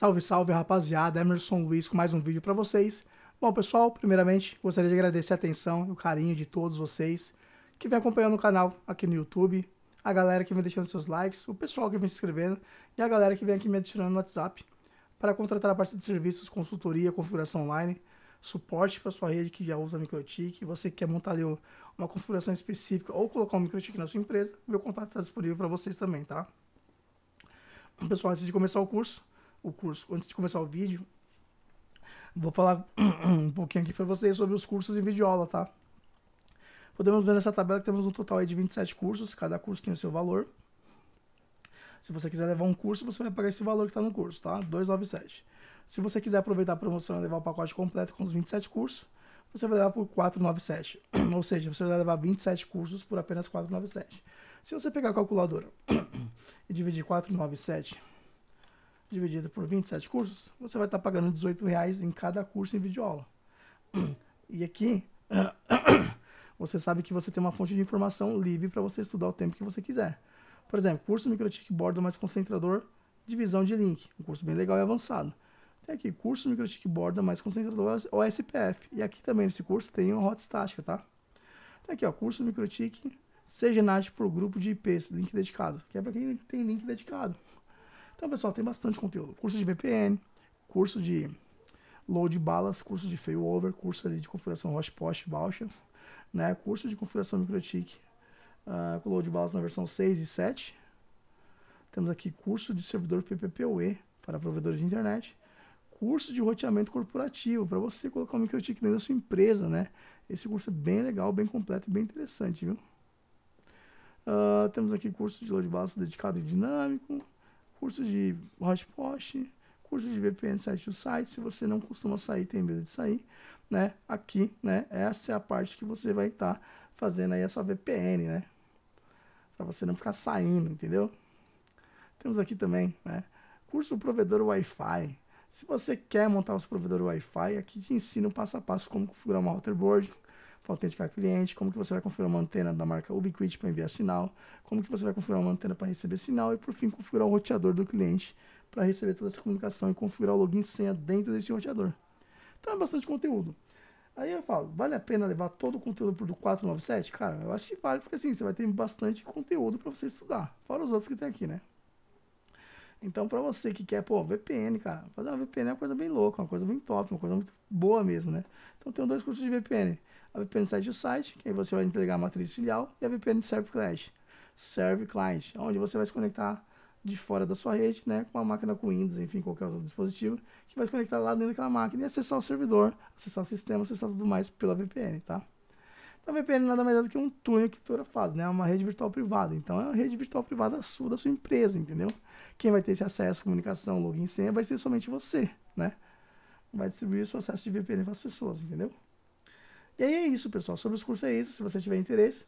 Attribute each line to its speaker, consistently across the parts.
Speaker 1: Salve, salve, rapaziada. Emerson Luiz com mais um vídeo para vocês. Bom, pessoal, primeiramente gostaria de agradecer a atenção e o carinho de todos vocês que vem acompanhando o canal aqui no YouTube, a galera que vem deixando seus likes, o pessoal que vem se inscrevendo e a galera que vem aqui me adicionando no WhatsApp para contratar a parte de serviços, consultoria, configuração online, suporte para sua rede que já usa MicroTik, você que quer montar ali uma configuração específica ou colocar um MicroTik na sua empresa, meu contato está disponível para vocês também, tá? Pessoal, antes de começar o curso, o curso. Antes de começar o vídeo, vou falar um pouquinho aqui para vocês sobre os cursos em videoaula, tá? Podemos ver nessa tabela que temos um total de 27 cursos, cada curso tem o seu valor. Se você quiser levar um curso, você vai pagar esse valor que está no curso, tá? 297. Se você quiser aproveitar a promoção e levar o pacote completo com os 27 cursos, você vai levar por 497. Ou seja, você vai levar 27 cursos por apenas 497. Se você pegar a calculadora e dividir 497 dividido por 27 cursos, você vai estar pagando pagando R$18,00 em cada curso em videoaula. E aqui, você sabe que você tem uma fonte de informação livre para você estudar o tempo que você quiser. Por exemplo, curso Microtik board mais concentrador, divisão de link. Um curso bem legal e avançado. Tem aqui curso Microtik board mais concentrador OSPF. E aqui também nesse curso tem uma rota estática, tá? Tem aqui, ó, curso Microtik CGNAT por grupo de IPs, link dedicado. Que é para quem tem link dedicado. Então, pessoal, tem bastante conteúdo. Curso de VPN, curso de load balas, curso de failover, curso ali de configuração hotspot voucher, né? Curso de configuração microtik uh, ah, com load balas na versão 6 e 7. Temos aqui curso de servidor PPPoE para provedores de internet. Curso de roteamento corporativo para você colocar o microtik dentro da sua empresa, né? Esse curso é bem legal, bem completo e bem interessante, viu? Uh, temos aqui curso de load balas dedicado e dinâmico curso de Hotspot, curso de VPN site to site. Se você não costuma sair, tem medo de sair, né? Aqui, né? Essa é a parte que você vai estar tá fazendo aí a sua VPN, né? Para você não ficar saindo, entendeu? Temos aqui também, né? Curso provedor Wi-Fi. Se você quer montar o seu provedor Wi-Fi, aqui te ensino passo a passo como configurar uma router board, para autenticar cliente, como que você vai configurar uma antena da marca Ubiquiti para enviar sinal, como que você vai configurar uma antena para receber sinal e por fim configurar o roteador do cliente para receber toda essa comunicação e configurar o login e senha dentro desse roteador. Então é bastante conteúdo. Aí eu falo, vale a pena levar todo o conteúdo do 497? Cara, eu acho que vale, porque assim, você vai ter bastante conteúdo para você estudar. Fora os outros que tem aqui, né? Então, para você que quer, pô, VPN, cara, fazer uma VPN é uma coisa bem louca, uma coisa bem top, uma coisa muito boa mesmo, né? Então, tenho dois cursos de VPN a VPN site o site, que aí você vai entregar a matriz filial, e a VPN serve client, serve client, onde você vai se conectar de fora da sua rede, né, com a máquina com Windows, enfim, qualquer outro dispositivo, que vai se conectar lá dentro daquela máquina e acessar o servidor, acessar o sistema, acessar tudo mais pela VPN, tá? Então, a VPN nada mais é do que um túnel que a faz, né? É uma rede virtual privada. Então, é uma rede virtual privada sua, da sua empresa, entendeu? Quem vai ter esse acesso, comunicação, login, senha, vai ser somente você, né? Vai distribuir o seu acesso de VPN para as pessoas, entendeu? E aí é isso, pessoal. Sobre os cursos é isso. Se você tiver interesse,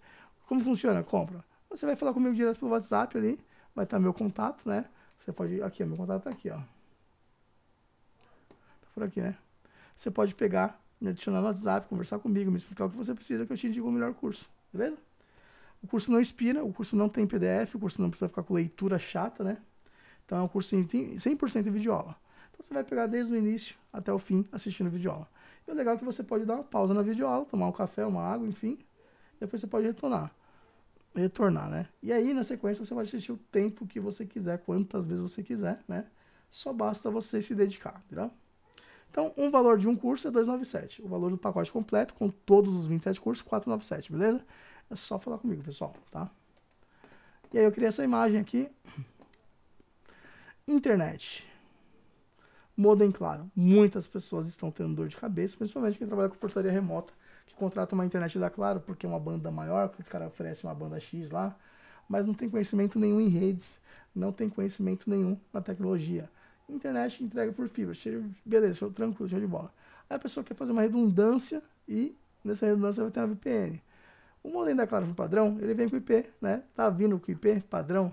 Speaker 1: como funciona? Compra. Você vai falar comigo direto pelo WhatsApp ali. Vai estar meu contato, né? Você pode. Aqui, meu contato tá aqui, ó. Tá por aqui, né? Você pode pegar, me adicionar no WhatsApp, conversar comigo, me explicar o que você precisa, que eu te indico o melhor curso, beleza? O curso não expira, o curso não tem PDF, o curso não precisa ficar com leitura chata, né? Então é um curso 100% vídeo aula. Então você vai pegar desde o início até o fim assistindo vídeo aula. E o legal é que você pode dar uma pausa na videoaula, tomar um café, uma água, enfim. Depois você pode retornar. Retornar, né? E aí, na sequência, você vai assistir o tempo que você quiser, quantas vezes você quiser, né? Só basta você se dedicar, entendeu? Então, um valor de um curso é 297. O valor do pacote completo, com todos os 27 cursos, 497, beleza? É só falar comigo, pessoal, tá? E aí eu criei essa imagem aqui. Internet modem claro. Muitas pessoas estão tendo dor de cabeça, principalmente quem trabalha com portaria remota, que contrata uma internet da Claro, porque é uma banda maior, que os caras oferecem uma banda X lá, mas não tem conhecimento nenhum em redes, não tem conhecimento nenhum na tecnologia. Internet entrega por fibra, beleza, show, tranquilo, show de bola. Aí a pessoa quer fazer uma redundância e nessa redundância vai ter uma VPN. O modem da Claro padrão, ele vem com IP, né? Tá vindo com IP padrão,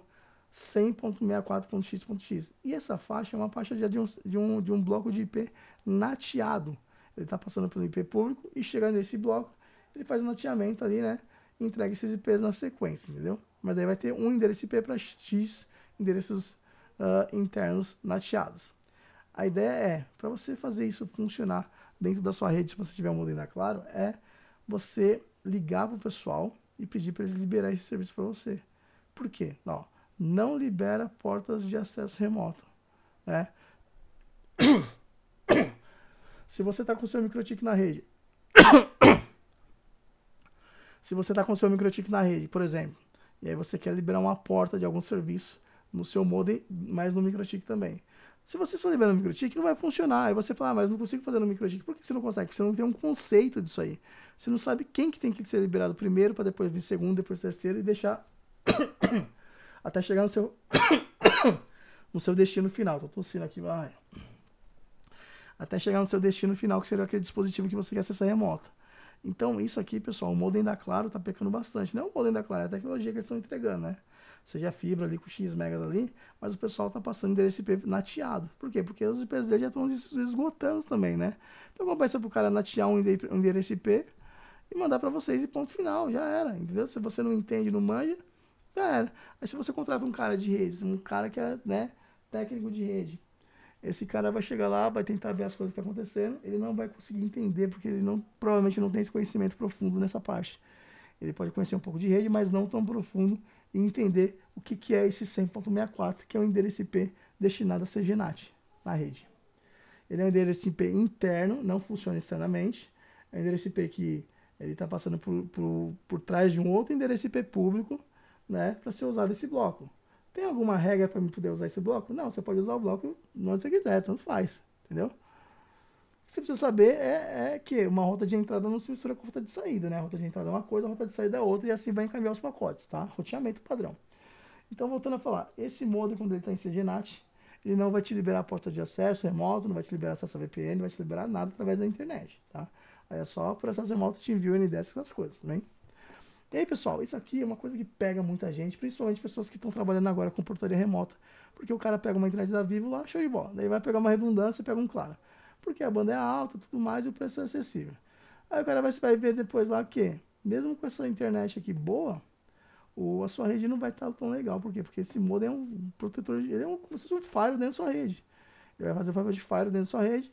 Speaker 1: 100.64.x.x. E essa faixa é uma faixa de um, de um, de um bloco de IP nateado. Ele está passando pelo IP público e chegando nesse bloco, ele faz o um nateamento ali, né? E entrega esses IPs na sequência, entendeu? Mas aí vai ter um endereço IP para X endereços uh, internos nateados. A ideia é, para você fazer isso funcionar dentro da sua rede, se você tiver um modelo Claro, é você ligar para o pessoal e pedir para eles liberarem esse serviço para você. Por quê? Não, não libera portas de acesso remoto. Né? Se você está com seu microchip na rede, se você está com seu microchip na rede, por exemplo, e aí você quer liberar uma porta de algum serviço no seu modem, mas no microchip também. Se você só libera no microchip, não vai funcionar. Aí você fala, ah, mas não consigo fazer no microchip. Por que você não consegue? Porque você não tem um conceito disso aí. Você não sabe quem que tem que ser liberado primeiro, para depois vir segundo, depois terceiro e deixar até chegar no seu, no seu destino final. Tô tossindo aqui, vai. Até chegar no seu destino final, que seria aquele dispositivo que você quer acessar remoto. Então, isso aqui, pessoal, o modem da Claro tá pecando bastante. Não é o modem da Claro, é a tecnologia que eles estão entregando, né? Seja fibra ali com X megas ali, mas o pessoal tá passando endereço IP nateado. Por quê? Porque os IPs dele já estão esgotando também, né? Então, compensa pro cara natear um endereço IP e mandar para vocês e ponto final, já era, entendeu? Se você não entende, não manja, já era. Aí se você contrata um cara de redes, um cara que é né, técnico de rede, esse cara vai chegar lá, vai tentar ver as coisas que estão tá acontecendo, ele não vai conseguir entender, porque ele não, provavelmente não tem esse conhecimento profundo nessa parte. Ele pode conhecer um pouco de rede, mas não tão profundo e entender o que, que é esse 100.64, que é um endereço IP destinado a ser GENAT na rede. Ele é um endereço IP interno, não funciona externamente. É um endereço IP que ele está passando por, por, por trás de um outro endereço IP público, né, para ser usado esse bloco. Tem alguma regra para me poder usar esse bloco? Não, você pode usar o bloco onde você quiser, tanto faz, entendeu? O que você precisa saber é, é que uma rota de entrada não se mistura com rota de saída, né? A rota de entrada é uma coisa, a rota de saída é outra, e assim vai encaminhar os pacotes, tá? Roteamento padrão. Então, voltando a falar, esse modo, quando ele está em CGNAT, ele não vai te liberar a porta de acesso remoto, não vai te liberar acesso a VPN, não vai te liberar nada através da internet, tá? Aí é só por acesso remoto, TeamViewer, e essas coisas, né? E aí, pessoal, isso aqui é uma coisa que pega muita gente, principalmente pessoas que estão trabalhando agora com portaria remota. Porque o cara pega uma internet da Vivo lá, show de bola. Daí vai pegar uma redundância e pega um claro, Porque a banda é alta tudo mais e o preço é acessível. Aí o cara vai, vai ver depois lá que, mesmo com essa internet aqui boa, o, a sua rede não vai estar tá tão legal. Por quê? Porque esse modem é um protetor, ele é um, como se fosse um firewall dentro da sua rede. Ele vai fazer o papel de firewall dentro da sua rede.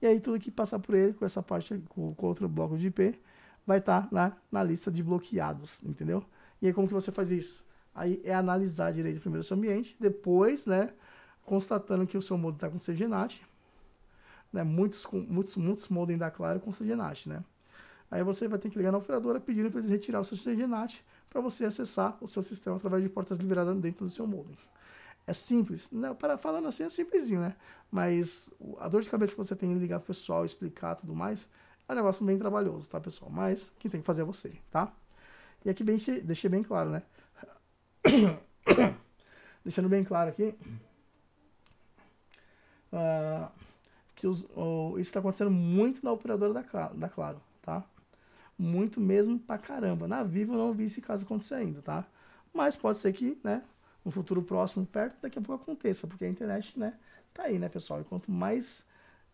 Speaker 1: E aí tudo que passar por ele, com essa parte, com, com outro bloco de IP, vai estar tá na, na lista de bloqueados, entendeu? E aí como que você faz isso? Aí é analisar direito primeiro o seu ambiente, depois, né, constatando que o seu modem está com CGNAT, né, muitos, muitos, muitos modem da Claro com CGNAT, né? Aí você vai ter que ligar na operadora pedindo para eles retirar o seu CGNAT para você acessar o seu sistema através de portas liberadas dentro do seu modem. É simples, né para falando assim é simplesinho, né? Mas a dor de cabeça que você tem em ligar pro pessoal, explicar tudo mais, é um negócio bem trabalhoso, tá, pessoal? Mas quem tem que fazer é você, tá? E aqui bem, deixei bem claro, né? Deixando bem claro aqui uh, que os, oh, isso está acontecendo muito na operadora da, da Claro, tá? Muito mesmo pra caramba. Na Vivo eu não vi esse caso acontecer ainda, tá? Mas pode ser que, né, no futuro próximo, perto, daqui a pouco aconteça, porque a internet, né, tá aí, né, pessoal? E quanto mais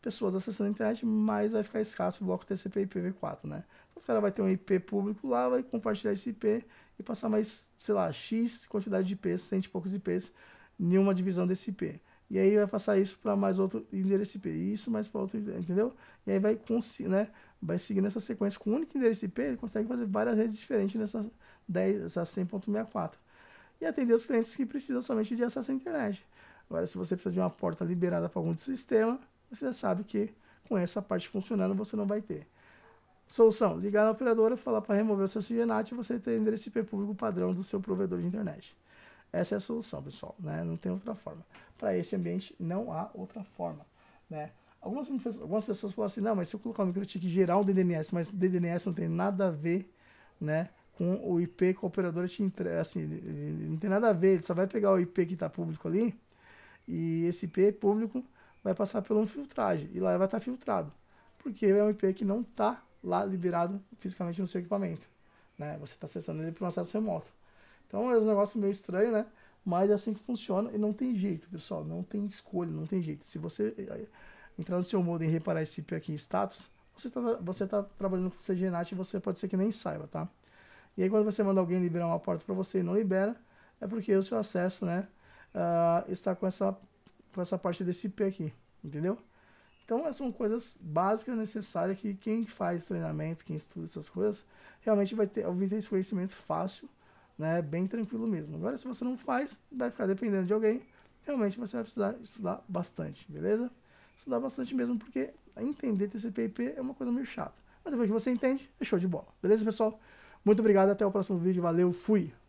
Speaker 1: pessoas acessando a internet, mas vai ficar escasso o bloco TCP IPv4, né? Então, os caras vão ter um IP público lá, vai compartilhar esse IP e passar mais, sei lá, X quantidade de IPs, cento e poucos IPs, nenhuma divisão desse IP. E aí vai passar isso para mais outro endereço IP, isso mais para outro, entendeu? E aí vai, né, vai seguindo essa sequência. Com um único endereço IP, ele consegue fazer várias redes diferentes nessas 100.64. E atender os clientes que precisam somente de acesso à internet. Agora, se você precisa de uma porta liberada para algum sistema, você já sabe que com essa parte funcionando você não vai ter. Solução: ligar na operadora, falar para remover o seu CGNAT e você ter endereço IP público padrão do seu provedor de internet. Essa é a solução, pessoal, né? Não tem outra forma. Para esse ambiente não há outra forma, né? Algumas, algumas pessoas falam assim: "Não, mas se eu colocar um e geral um DDNS, mas DDNS não tem nada a ver, né, com o IP que a operadora te entrega, assim, não tem nada a ver, ele só vai pegar o IP que está público ali, e esse IP é público vai passar por um filtragem e lá vai estar tá filtrado, porque é um IP que não está lá liberado fisicamente no seu equipamento, né? Você está acessando ele por um acesso remoto. Então é um negócio meio estranho, né? Mas é assim que funciona e não tem jeito, pessoal. Não tem escolha, não tem jeito. Se você eh, eh, entrar no seu modem e reparar esse IP aqui em status, você está você tá trabalhando com CGNAT e você pode ser que nem saiba, tá? E aí quando você manda alguém liberar uma porta para você e não libera, é porque o seu acesso, né, uh, está com essa com essa parte desse IP aqui, entendeu? Então essas são coisas básicas necessárias que quem faz treinamento, quem estuda essas coisas, realmente vai ter, vai ter esse conhecimento fácil, né, bem tranquilo mesmo. Agora se você não faz, vai ficar dependendo de alguém, realmente você vai precisar estudar bastante, beleza? Estudar bastante mesmo, porque entender TCP e IP é uma coisa meio chata. Mas depois que você entende, é show de bola. Beleza, pessoal? Muito obrigado, até o próximo vídeo. Valeu, fui!